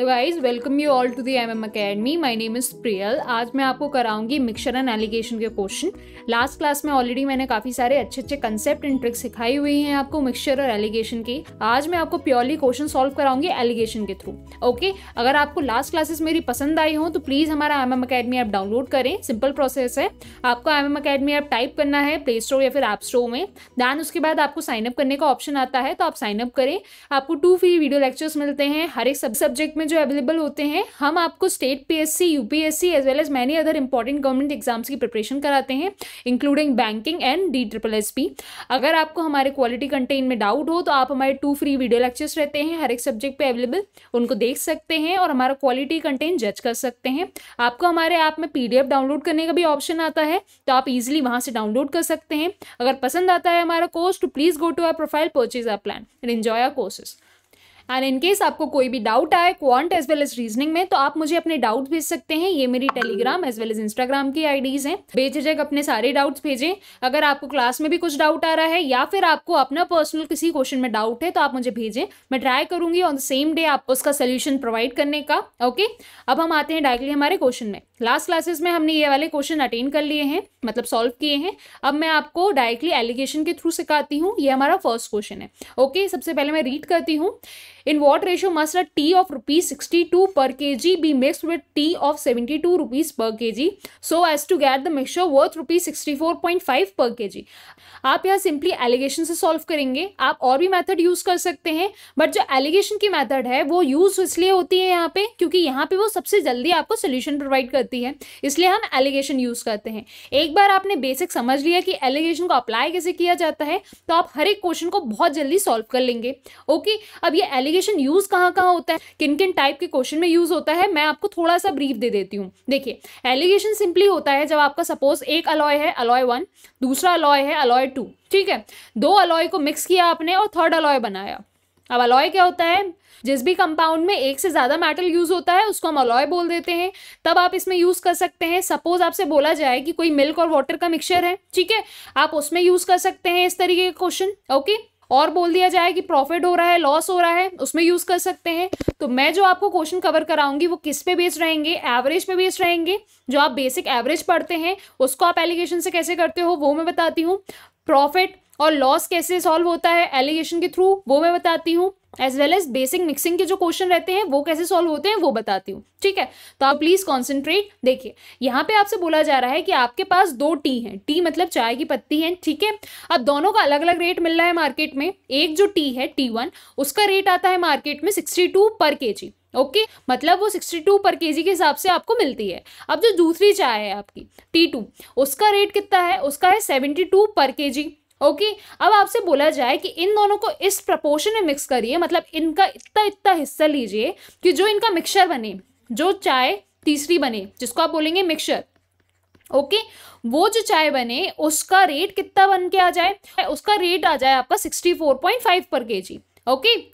Hello guys welcome you all to the M M academy my name is Priyal आज मैं आपको कराऊंगी mixture and alligation के question last class में already मैंने काफ़ी सारे अच्छे अच्छे कंसेप्ट एंड ट्रिक्स सिखाई हुई हैं आपको मिक्सचर और एलिगेशन की आज मैं आपको प्योरली क्वेश्चन सॉल्व कराऊंगी एलिगेशन के थ्रू ओके अगर आपको लास्ट क्लासेस मेरी पसंद आई हो तो प्लीज़ हमारा M M academy app download करें सिंपल प्रोसेस है आपको M M academy app type करना है प्ले स्टोर या फिर ऐप स्टोर में दैन उसके बाद आपको साइनअप करने का ऑप्शन आता है तो आप साइनअप करें आपको टू फ्री वीडियो लेक्चर्स मिलते हैं हर एक सब सब्जेक्ट में जो अवेलेबल होते हैं हम आपको state PSC UPSC as well as many other important government exams की प्रिपरेशन कराते हैं including banking and D triple S P अगर आपको हमारे क्वालिटी कंटेंट में डाउट हो तो आप हमारे टू फ्री वीडियो लेक्चर्स रहते हैं हर एक सब्जेक्ट पे अवेलेबल उनको देख सकते हैं और हमारा क्वालिटी कंटेंट जज कर सकते हैं आपको हमारे ऐप में पी डाउनलोड करने का भी ऑप्शन आता है तो आप इजिली वहाँ से डाउनलोड कर सकते हैं अगर पसंद आता है हमारा कोर्स तो please go to our profile purchase our plan and enjoy our courses and in case आपको कोई भी डाउट आए quant as well as reasoning में तो आप मुझे अपने डाउट भेज सकते हैं ये मेरी Telegram as well as Instagram की आईडीज हैं जग अपने सारे डाउट्स भेजें अगर आपको क्लास में भी कुछ डाउट आ रहा है या फिर आपको अपना पर्सनल किसी क्वेश्चन में डाउट है तो आप मुझे भेजें मैं ट्राई करूंगी ऑन द सेम डे आप उसका सोल्यूशन प्रोवाइड करने का ओके अब हम आते हैं डायरेक्टली हमारे क्वेश्चन में लास्ट क्लासेस में हमने ये वाले क्वेश्चन अटेंड कर लिए हैं मतलब सॉल्व किए हैं अब मैं आपको डायरेक्टली एलिगेशन के थ्रू सिखाती हूँ ये हमारा फर्स्ट क्वेश्चन है ओके सबसे पहले मैं रीड करती हूँ in what must tea of sixty two per K G be mix with tea of seventy two rupees per K G so as to get the mixture worth rupees sixty four point five per K जी आप यहाँ simply allegation से solve करेंगे आप और भी method use कर सकते हैं बट जो एलिगेशन की मैथड है वो यूज इसलिए होती है यहाँ पे क्योंकि यहाँ पे वो सबसे जल्दी आपको सोल्यूशन प्रोवाइड करती है इसलिए हम एलिगेशन यूज करते हैं एक बार आपने बेसिक समझ लिया कि एलिगेशन को अप्लाई कैसे किया जाता है तो आप हर एक क्वेश्चन को बहुत जल्दी सॉल्व कर लेंगे ओके अब ये एलिगेशन डेलीगेशन यूज कहाँ कहाँ होता है किन किन टाइप के क्वेश्चन में यूज होता है मैं आपको थोड़ा सा ब्रीफ दे देती हूँ देखिए एलिगेशन सिंपली होता है जब आपका सपोज एक अलॉय है अलॉय वन दूसरा अलॉय है अलॉय टू ठीक है दो अलॉय को मिक्स किया आपने और थर्ड अलॉय बनाया अब अलॉय क्या होता है जिस भी कंपाउंड में एक से ज़्यादा मेटल यूज़ होता है उसको हम अलॉय बोल देते हैं तब आप इसमें यूज़ कर सकते हैं सपोज आपसे बोला जाए कि कोई मिल्क और वाटर का मिक्सचर है ठीक है आप उसमें यूज़ कर सकते हैं इस तरीके के क्वेश्चन ओके और बोल दिया जाए कि प्रॉफिट हो रहा है लॉस हो रहा है उसमें यूज़ कर सकते हैं तो मैं जो आपको क्वेश्चन कवर कराऊंगी वो किस पे बेस्ड रहेंगे एवरेज पे बेस्ड रहेंगे जो आप बेसिक एवरेज पढ़ते हैं उसको आप एलिगेशन से कैसे करते हो वो मैं बताती हूँ प्रॉफिट और लॉस कैसे सॉल्व होता है एलिगेशन के थ्रू वो मैं बताती हूँ as well as basic mixing के जो क्वेश्चन रहते हैं वो कैसे सॉल्व होते हैं वो बताती हूँ ठीक है तो आप प्लीज कॉन्सेंट्रेट देखिए यहाँ पे आपसे बोला जा रहा है कि आपके पास दो टी हैं टी मतलब चाय की पत्ती है ठीक है अब दोनों का अलग अलग रेट मिल रहा है मार्केट में एक जो टी है टी वन उसका रेट आता है मार्केट में सिक्सटी टू पर के जी ओके okay? मतलब वो सिक्सटी टू पर के जी के हिसाब से आपको मिलती है अब जो दूसरी चाय है आपकी टी टू उसका रेट कितना है उसका है सेवेंटी टू पर के जी ओके अब आपसे बोला जाए कि इन दोनों को इस प्रपोर्शन में मिक्स करिए मतलब इनका इतना इतना हिस्सा लीजिए कि जो इनका मिक्सर बने जो चाय तीसरी बने जिसको आप बोलेंगे मिक्सर ओके वो जो चाय बने उसका रेट कितना बन के आ जाए उसका रेट आ जाए आपका sixty four point five per K जी ओके okay?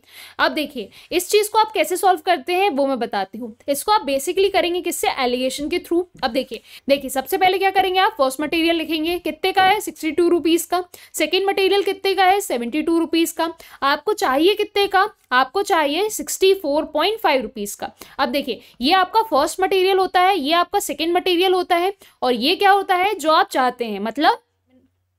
अब देखिए इस चीज़ को आप कैसे सॉल्व करते हैं वो मैं बताती हूँ इसको आप बेसिकली करेंगे किससे एलिगेशन के थ्रू अब देखिए देखिए सबसे पहले क्या करेंगे आप फर्स्ट मटेरियल लिखेंगे कितने का है सिक्सटी टू रुपीज़ का सेकेंड मटेरियल कितने का है सेवेंटी टू रुपीज़ का आपको चाहिए कितने का आपको चाहिए sixty four point five rupees का अब देखिए ये आपका फर्स्ट मटेरियल होता है ये आपका सेकेंड मटेरियल होता है और ये क्या होता है जो आप चाहते हैं मतलब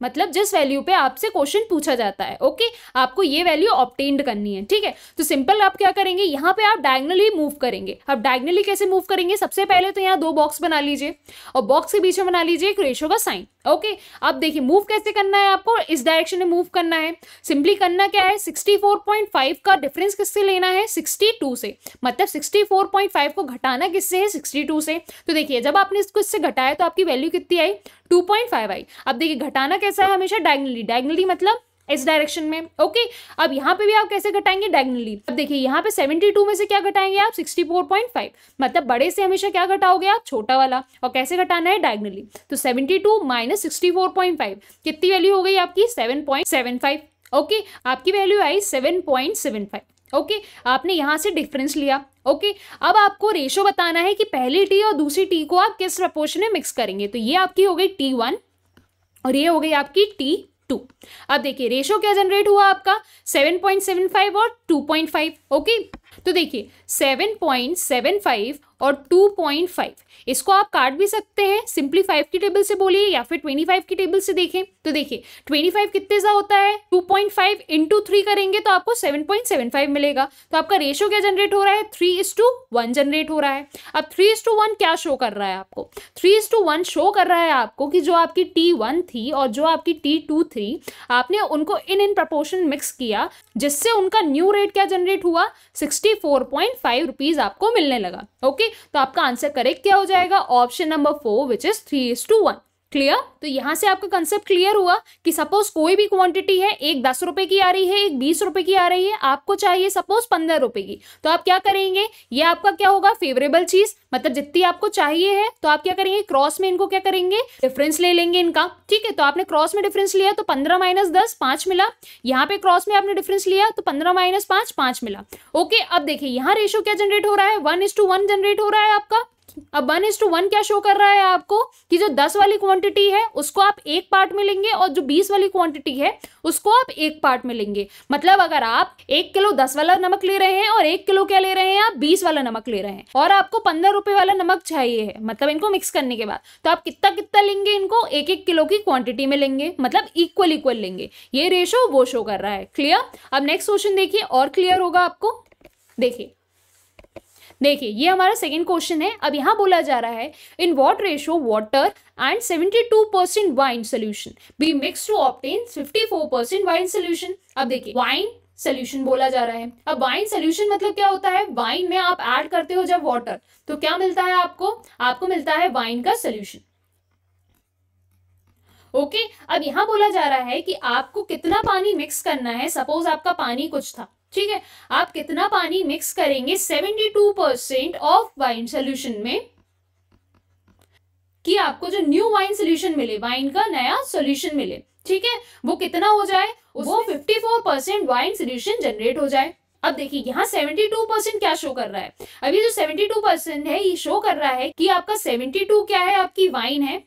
मतलब जिस वैल्यू पे आपसे क्वेश्चन पूछा जाता है ओके आपको ये वैल्यू ऑप्टेंड करनी है ठीक है तो सिंपल आप क्या करेंगे यहाँ पे आप डायगनली मूव करेंगे आप डायगनली कैसे मूव करेंगे सबसे पहले तो यहाँ दो बॉक्स बना लीजिए और बॉक्स के बीच में बना लीजिए एक रेशो का साइन ओके अब देखिए मूव कैसे करना है आपको इस डायरेक्शन में मूव करना है सिंपली करना क्या है 64.5 का डिफरेंस किससे लेना है 62 से मतलब 64.5 को घटाना किससे है 62 से तो देखिए जब आपने इसको इससे घटाया तो आपकी वैल्यू कितनी आई 2.5 आई अब देखिए घटाना कैसा है हमेशा डायगनली डायगनली मतलब इस डायरेक्शन में ओके अब यहाँ पे भी आप कैसे घटाएंगे डायगनली अब देखिए यहाँ पे 72 में से क्या घटाएंगे आप 64.5 मतलब बड़े से हमेशा क्या घटाओगे आप छोटा वाला और कैसे घटाना है डायगनली तो 72 टू माइनस सिक्सटी कितनी वैल्यू हो गई आपकी 7.75 ओके आपकी वैल्यू आई 7.75 ओके okay, आपने यहाँ से डिफरेंस लिया ओके okay, अब आपको रेशो बताना है कि पहली टी और दूसरी टी को आप किस प्रपोर्शन में मिक्स करेंगे तो ये आपकी हो गई टी वन और ये हो गई आपकी टी टू अब देखिए रेशो क्या जनरेट हुआ आपका सेवन पॉइंट सेवन फाइव और टू पॉइंट फाइव ओके तो देखिए सेवन पॉइंट सेवन फाइव और टू पॉइंट फाइव इसको आप काट भी सकते हैं सिंपली फाइव की टेबल से बोलिए या फिर ट्वेंटी फाइव की टेबल से देखें तो देखिए ट्वेंटी फाइव कितने सा होता है two point five into three करेंगे तो आपको सेवन पॉइंट सेवन फाइव मिलेगा तो आपका रेशो क्या जनरेट हो रहा है three is to one generate हो रहा है अब थ्री इज टू वन क्या शो कर रहा है आपको three is to one show कर रहा है आपको कि जो आपकी टी वन थी और जो आपकी टी टू थी आपने उनको इन इन प्रपोर्शन मिक्स किया जिससे उनका न्यू रेट क्या जनरेट हुआ sixty 64.5 four point five rupees आपको मिलने लगा ओके तो आपका आंसर करेक्ट क्या हो जाएगा option number four which is three is to one clear तो यहाँ से आपका कंसेप्ट क्लियर हुआ कि सपोज कोई भी क्वांटिटी है एक दस रुपए की आ रही है एक बीस रुपए की आ रही है आपको चाहिए सपोज पंद्रह रुपए की तो आप क्या करेंगे ये आपका क्या होगा फेवरेबल चीज मतलब जितनी आपको चाहिए है तो आप क्या करेंगे क्रॉस में इनको क्या करेंगे डिफरेंस ले लेंगे इनका ठीक है तो आपने क्रॉस में डिफरेंस लिया तो पंद्रह माइनस दस पांच मिला यहाँ पे क्रॉस में आपने डिफरेंस लिया तो पंद्रह माइनस पांच पांच मिला ओके अब देखिए यहाँ रेशो क्या जनरेट हो रहा है one is to one generate हो रहा है आपका अब वन इज टू वन क्या शो कर रहा है आपको कि जो दस वाली क्वांटिटी है उसको आप एक पार्ट में लेंगे और जो बीस वाली क्वांटिटी है उसको आप एक पार्ट में लेंगे मतलब अगर आप एक किलो दस वाला नमक ले रहे हैं और एक किलो क्या ले रहे हैं आप बीस वाला नमक ले रहे हैं और आपको पंद्रह रुपए वाला नमक चाहिए है मतलब इनको मिक्स करने के बाद तो आप कितना कितना लेंगे इनको एक एक किलो की क्वांटिटी में लेंगे मतलब इक्वल इक्वल लेंगे ये रेशो वो शो कर रहा है क्लियर अब नेक्स्ट क्वेश्चन देखिए और क्लियर होगा आपको देखिए देखिए ये हमारा सेकेंड क्वेश्चन है अब यहाँ बोला जा रहा है in what ratio water and seventy two percent wine solution be mixed to obtain four percent wine solution अब देखिए वाइन सोल्यूशन बोला जा रहा है अब वाइन सोल्यूशन मतलब क्या होता है वाइन में आप ऐड करते हो जब वॉटर तो क्या मिलता है आपको आपको मिलता है वाइन का सोल्यूशन ओके okay? अब यहां बोला जा रहा है कि आपको कितना पानी मिक्स करना है सपोज आपका पानी कुछ था ठीक है आप कितना पानी मिक्स करेंगे 72 परसेंट ऑफ वाइन सोल्यूशन में कि आपको जो न्यू वाइन सोल्यूशन मिले वाइन का नया सोल्यूशन मिले ठीक है वो कितना हो जाए वो 54 परसेंट वाइन सोल्यूशन जनरेट हो जाए अब देखिए यहाँ 72 परसेंट क्या शो कर रहा है अभी जो 72 परसेंट है ये शो कर रहा है कि आपका 72 क्या है आपकी वाइन है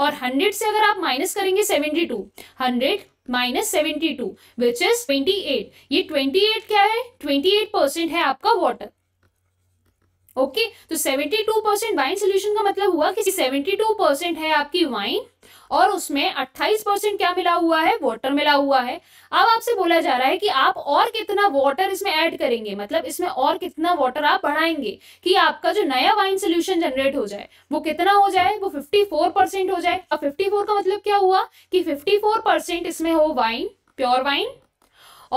और 100 से अगर आप माइनस करेंगे 72 100 minus seventy two which is twenty eight ये ट्वेंटी एट क्या है ट्वेंटी एट परसेंट है आपका वाटर ओके तो 72 परसेंट वाइन सोल्यूशन का मतलब हुआ कि 72 परसेंट है आपकी वाइन और उसमें 28 परसेंट क्या मिला हुआ है वाटर मिला हुआ है अब आपसे बोला जा रहा है कि आप और कितना वाटर इसमें ऐड करेंगे मतलब इसमें और कितना वाटर आप बढ़ाएंगे कि आपका जो नया वाइन सोल्यूशन जनरेट हो जाए वो कितना हो जाए वो 54 परसेंट हो जाए अब 54 का मतलब क्या हुआ कि 54 परसेंट इसमें हो वाइन प्योर वाइन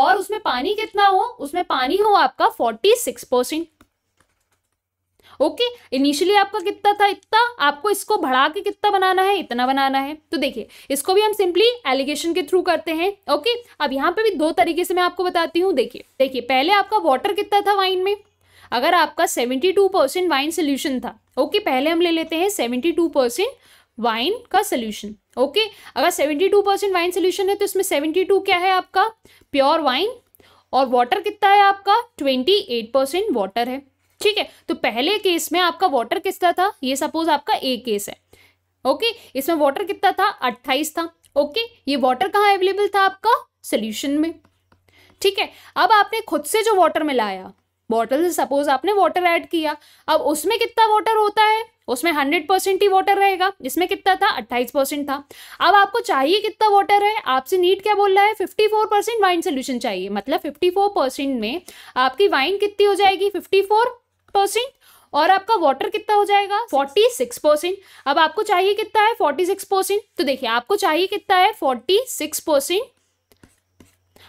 और उसमें पानी कितना हो उसमें पानी हो आपका 46 परसेंट ओके इनिशियली आपका कितना था इतना आपको इसको बढ़ा के कितना बनाना है इतना बनाना है तो देखिए इसको भी हम सिंपली एलिगेशन के थ्रू करते हैं ओके अब यहाँ पे भी दो तरीके से मैं आपको बताती हूँ देखिए देखिए पहले आपका वाटर कितना था वाइन में अगर आपका seventy two percent wine solution था ओके पहले हम ले लेते हैं सेवेंटी टू परसेंट वाइन का सोल्यूशन ओके अगर seventy two percent wine solution है तो इसमें सेवेंटी टू क्या है आपका प्योर वाइन और वाटर कितना है आपका ट्वेंटी एट परसेंट वाटर है ठीक है तो पहले केस में आपका वाटर किसका था ये सपोज आपका ए केस है ओके इसमें वाटर कितना था अट्ठाईस था ओके ये वाटर कहाँ अवेलेबल था आपका सोल्यूशन में ठीक है अब आपने खुद से जो वाटर मिलाया बॉटल से सपोज आपने वाटर ऐड किया अब उसमें कितना वाटर होता है उसमें हंड्रेड परसेंट ही वाटर रहेगा इसमें कितना था अट्ठाईस परसेंट था अब आपको चाहिए कितना वाटर है आपसे नीट क्या बोल रहा है fifty four percent wine solution चाहिए मतलब फिफ्टी फोर परसेंट में आपकी वाइन कितनी हो जाएगी फिफ्टी फोर परसेंट और आपका वाटर कितना हो जाएगा फोर्टी सिक्स परसेंट अब आपको चाहिए कितना है फोर्टी सिक्स परसेंट तो देखिए आपको चाहिए कितना है फोर्टी सिक्स परसेंट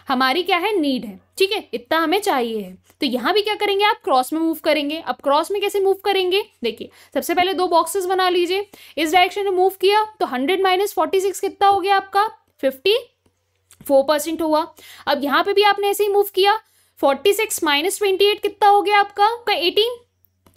हमारी क्या है नीड है ठीक है इतना हमें चाहिए है तो यहाँ भी क्या करेंगे आप क्रॉस में मूव करेंगे अब क्रॉस में कैसे मूव करेंगे देखिए सबसे पहले दो बॉक्सेस बना लीजिए इस डायरेक्शन में मूव किया तो हंड्रेड माइनस फोर्टी सिक्स कितना हो गया आपका फिफ्टी फोर परसेंट हुआ अब यहाँ पे भी आपने ऐसे ही मूव किया forty six minus twenty eight कितना हो गया आपका का एटीन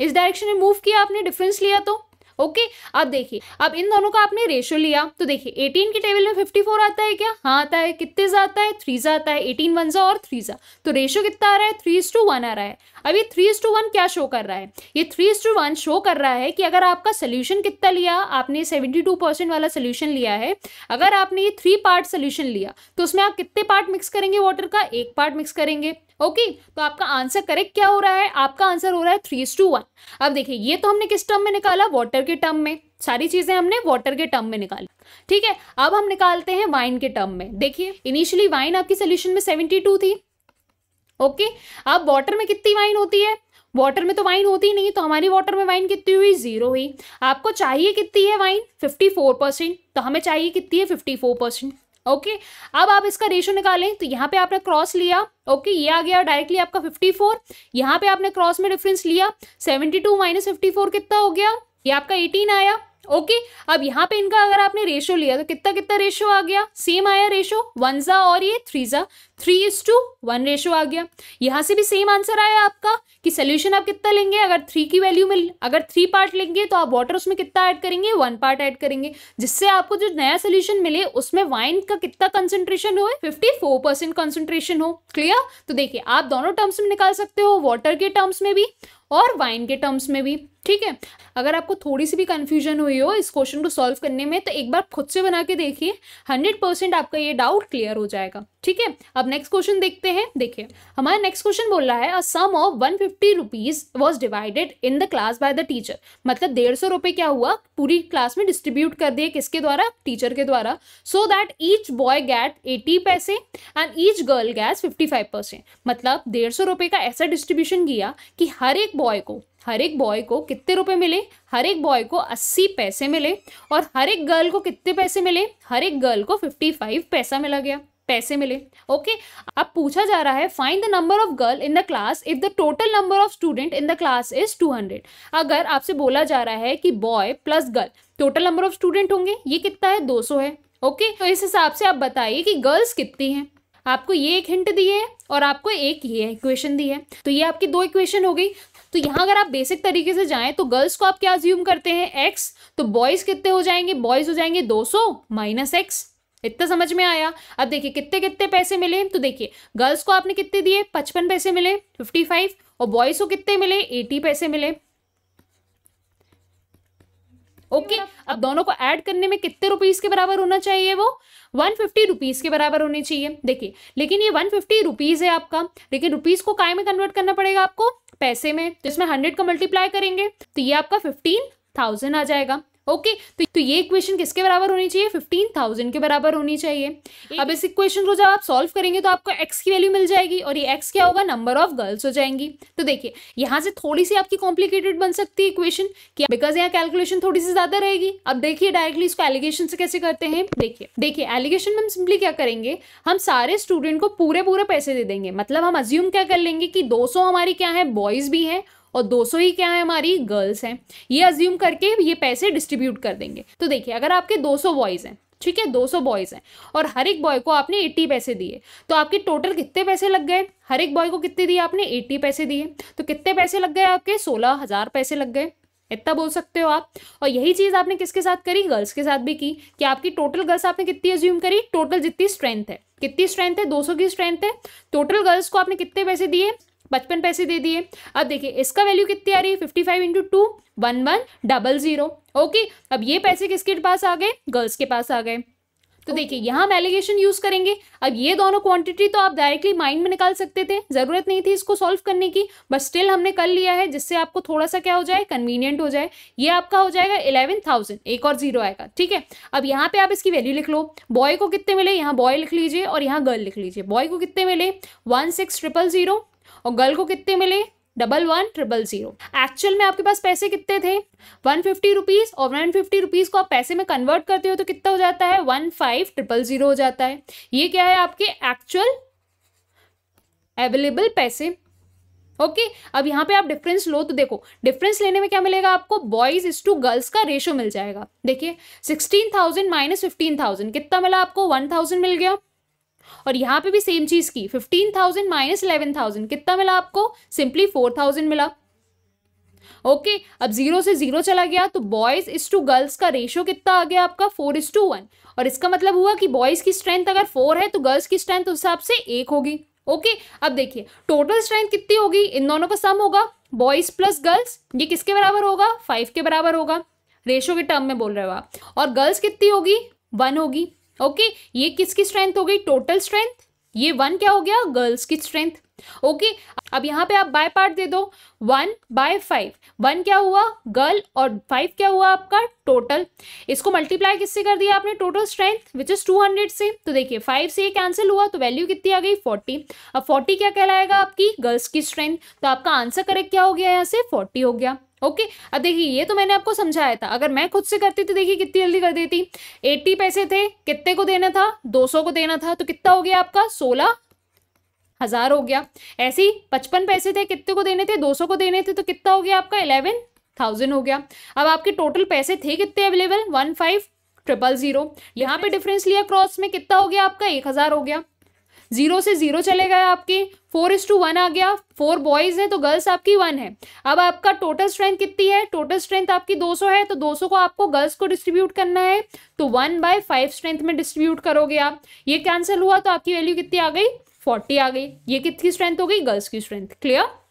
इस डायरेक्शन में मूव किया आपने डिफरेंस लिया तो ओके okay, अब देखिए अब इन दोनों का आपने रेशियो लिया तो देखिए 18 के टेबल में 54 आता है क्या हाँ आता है कितने जा आता है थ्री जा आता है एटीन वन जा और थ्री जा तो रेशियो कितना आ रहा है थ्री इज टू वन आ रहा है अब ये थ्री इज टू वन क्या शो कर रहा है ये three is to one show कर रहा है कि अगर आपका सोल्यूशन कितना लिया आपने सेवेंटी टू परसेंट वाला सोल्यूशन लिया है अगर आपने ये थ्री पार्ट सोल्यूशन लिया तो उसमें आप कितने पार्ट मिक्स करेंगे वाटर का एक पार्ट मिक्स करेंगे ओके तो आपका आंसर करेक्ट क्या हो रहा है आपका आंसर हो रहा है थ्री टू वन अब देखिए ये तो हमने किस टर्म में निकाला वाटर के टर्म में सारी चीजें हमने वाटर के टर्म में निकाली ठीक है अब हम निकालते हैं वाइन के टर्म में देखिए इनिशियली वाइन आपकी सोल्यूशन में सेवेंटी टू थी ओके अब वाटर में कितनी वाइन होती है वाटर में तो वाइन होती नहीं तो हमारी वाटर में वाइन कितनी हुई जीरो हुई आपको चाहिए कितनी है वाइन फिफ्टी फोर परसेंट तो हमें चाहिए कितनी है फिफ्टी फोर परसेंट ओके अब आप इसका रेशो निकालें तो यहाँ पे आपने क्रॉस लिया ओके ये आ गया डायरेक्टली आपका 54 यहाँ पे आपने क्रॉस में डिफरेंस लिया 72 टू माइनस फिफ्टी कितना हो गया ये आपका 18 आया ओके okay, अब यहाँ पे इनका अगर आपने रेशो लिया तो कितना कितना रेशो आ गया सेम आया रेशो वन जा और ये थ्री जा three is to one ratio आ गया यहाँ से भी सेम आंसर आया आपका कि सोल्यूशन आप कितना लेंगे अगर थ्री की वैल्यू में अगर थ्री पार्ट लेंगे तो आप वाटर उसमें कितना ऐड करेंगे वन पार्ट ऐड करेंगे जिससे आपको जो नया सोल्यूशन मिले उसमें वाइन का कितना कंसेंट्रेशन हो फिफ्टी फोर परसेंट कॉन्सेंट्रेशन हो क्लियर तो देखिए आप दोनों टर्म्स में निकाल सकते हो वाटर के टर्म्स में भी और वाइन के टर्म्स में भी ठीक है अगर आपको थोड़ी सी भी कन्फ्यूजन हुई हो इस क्वेश्चन को सॉल्व करने में तो एक बार खुद से बना के देखिए हंड्रेड परसेंट आपका ये डाउट क्लियर हो जाएगा ठीक है अब नेक्स्ट क्वेश्चन देखते हैं देखिए हमारा नेक्स्ट क्वेश्चन बोल रहा है a sum of one fifty rupees was divided in the class by the teacher मतलब डेढ़ सौ रुपये क्या हुआ पूरी क्लास में डिस्ट्रीब्यूट कर दिए किसके द्वारा टीचर के द्वारा so that each boy get eighty पैसे and each girl get fifty five percent मतलब डेढ़ सौ रुपये का ऐसा डिस्ट्रीब्यूशन किया कि हर एक बॉय को हर एक बॉय को कितने रुपए मिले हर एक बॉय को अस्सी पैसे मिले और हर एक गर्ल को कितने पैसे मिले हर एक गर्ल को फिफ्टी फाइव पैसा मिला गया पैसे मिले ओके अब पूछा जा रहा है find the number of girl in the class if the total number of student in the class is two hundred अगर आपसे बोला जा रहा है कि boy plus girl total number of student होंगे ये कितना है दो सौ है ओके तो इस हिसाब से आप बताइए कि गर्ल्स कितनी हैं आपको ये एक हिंट दी है और आपको एक ये इक्वेशन दी है तो ये आपकी दो इक्वेशन हो गई तो यहाँ अगर आप बेसिक तरीके से जाएं तो गर्ल्स को आप क्या ज्यूम करते हैं एक्स तो बॉयज कितने हो जाएंगे बॉयज हो जाएंगे 200 सौ माइनस एक्स इतना समझ में आया अब देखिए कितने कितने पैसे मिले तो देखिए गर्ल्स को आपने कितने दिए पचपन पैसे मिले फिफ्टी फाइव और बॉयज को कितने मिले एटी पैसे मिले ओके okay, अब दोनों को ऐड करने में कितने रुपीज के बराबर होना चाहिए वो वन फिफ्टी रुपीज़ के बराबर होने चाहिए देखिए लेकिन ये वन फिफ्टी रुपीज़ है आपका लेकिन रुपीज़ को काय में कन्वर्ट करना पड़ेगा आपको पैसे में तो इसमें हंड्रेड का मल्टीप्लाई करेंगे तो ये आपका फिफ्टीन थाउजेंड आ जाएगा ओके तो, तो ये इक्वेशन किसके बराबर होनी चाहिए फिफ्टीन थाउजेंड के बराबर होनी चाहिए अब इस इक्वेशन को जब आप सॉल्व करेंगे तो आपको एक्स की वैल्यू मिल जाएगी और ये एक्स क्या होगा नंबर ऑफ गर्ल्स हो जाएंगी तो देखिए यहाँ से थोड़ी सी आपकी कॉम्प्लिकेटेड बन सकती है इक्वेशन बिकॉज यहाँ कैलकुलेशन थोड़ी सी ज्यादा रहेगी अब देखिए डायरेक्टली इसको एलिगेशन से कैसे करते हैं देखिए देखिए एलिगेशन में हम सिंपली क्या करेंगे हम सारे स्टूडेंट को पूरे पूरे पैसे दे देंगे मतलब हम अज्यूम क्या कर लेंगे कि दो हमारी क्या है बॉयज भी हैं और 200 ही क्या है हमारी गर्ल्स हैं ये अज्यूम करके ये पैसे डिस्ट्रीब्यूट कर देंगे तो देखिए अगर आपके 200 सौ बॉयज़ हैं ठीक है 200 बॉयज़ हैं और हर एक बॉय को आपने 80 पैसे दिए तो आपके टोटल कितने पैसे लग गए हर एक बॉय को कितने दिए आपने 80 पैसे दिए तो कितने पैसे लग गए आपके सोलह पैसे लग गए इतना बोल सकते हो आप और यही चीज़ आपने किसके साथ करी गर्ल्स के साथ भी की कि आपकी टोटल गर्ल्स आपने कितनी एज्यूम करी टोटल जितनी स्ट्रेंथ है कितनी स्ट्रेंथ है 200 की स्ट्रेंथ है टोटल गर्ल्स को आपने कितने पैसे दिए पचपन पैसे दे दिए अब देखिए इसका वैल्यू कितनी आ रही है fifty five into two one one double zero okay अब ये पैसे किसके पास आ गए गर्ल्स के पास आ गए तो देखिए यहाँ हम एलिगेशन यूज करेंगे अब ये दोनों क्वांटिटी तो आप डायरेक्टली माइंड में निकाल सकते थे जरूरत नहीं थी इसको सॉल्व करने की बट स्टिल हमने कर लिया है जिससे आपको थोड़ा सा क्या हो जाए कन्वीनियंट हो जाए ये आपका हो जाएगा इलेवन थाउजेंड एक और जीरो आएगा ठीक है अब यहाँ पे आप इसकी वैल्यू लिख लो बॉय को कितने मिले यहाँ बॉय लिख लीजिए और यहाँ गर्ल लिख लीजिए बॉय को कितने मिले वन सिक्स ट्रिपल जीरो और गर्ल को कितने मिले double one triple zero actual में आपके पास पैसे कितने थे वन फिफ्टी रुपीज़ और वन फिफ्टी रुपीज़ को आप पैसे में कन्वर्ट करते हो तो कितना हो जाता है वन फाइव ट्रिपल जीरो हो जाता है ये क्या है आपके एक्चुअल अवेलेबल पैसे ओके okay, अब यहाँ पे आप डिफरेंस लो तो देखो डिफरेंस लेने में क्या मिलेगा आपको बॉयज इज टू गर्ल्स का रेशो मिल जाएगा देखिए sixteen thousand minus fifteen thousand कितना मिला आपको वन थाउजेंड मिल गया और यहाँ पे भी सेम चीज़ की fifteen thousand minus eleven thousand कितना मिला आपको सिंपली फोर थाउजेंड मिला ओके okay, अब जीरो से जीरो चला गया तो बॉयज इज टू गर्ल्स का रेशियो कितना आ गया आपका फोर इज टू वन और इसका मतलब हुआ कि बॉयज की स्ट्रेंथ अगर फोर है तो गर्ल्स की स्ट्रेंथ उस हिसाब से एक होगी ओके okay, अब देखिए टोटल स्ट्रेंथ कितनी होगी इन दोनों का सम होगा बॉयज प्लस गर्ल्स ये किसके बराबर होगा फाइव के बराबर होगा रेशो के टर्म में बोल रहे हो आप और गर्ल्स कितनी होगी वन होगी ओके ये किसकी स्ट्रेंथ हो गई टोटल स्ट्रेंथ ये वन क्या हो गया गर्ल्स की स्ट्रेंथ ओके अब यहाँ पे आप बाय पार्ट दे दो वन बाय फाइव वन क्या हुआ गर्ल और फाइव क्या हुआ आपका टोटल इसको मल्टीप्लाई किससे कर दिया आपने total strength which is two hundred से तो देखिए फाइव से ये कैंसिल हुआ तो वैल्यू कितनी आ गई फोर्टी अब फोर्टी क्या कहलाएगा आपकी गर्ल्स की स्ट्रेंथ तो आपका आंसर करेक्ट क्या हो गया यहाँ से फोर्टी हो गया ओके अब देखिए ये तो मैंने आपको समझाया था अगर मैं खुद से करती तो देखिए कितनी जल्दी कर देती एट्टी पैसे थे कितने को देना था दो सौ को देना था तो कितना हो गया आपका सोलह हजार हो गया ऐसे ही पचपन पैसे थे कितने को देने थे दो सौ को देने थे तो कितना हो गया आपका इलेवन थाउजेंड हो गया अब आपके टोटल पैसे थे कितने available one five triple zero यहाँ पे डिफरेंस लिया क्रॉस में कितना हो गया आपका एक हजार हो गया जीरो से जीरो चले गए आपके फोर इज टू वन आ गया फोर बॉयज है तो गर्ल्स आपकी वन है अब आपका टोटल स्ट्रेंथ कितनी है टोटल स्ट्रेंथ आपकी दो सौ है तो दो सौ को आपको गर्ल्स को डिस्ट्रीब्यूट करना है तो वन बाय फाइव स्ट्रेंथ में डिस्ट्रीब्यूट करोगे आप ये कैंसिल हुआ तो आपकी वैल्यू कितनी आ गई फोर्टी आ गई ये कितनी स्ट्रेंथ हो गई गर्ल्स की स्ट्रेंथ क्लियर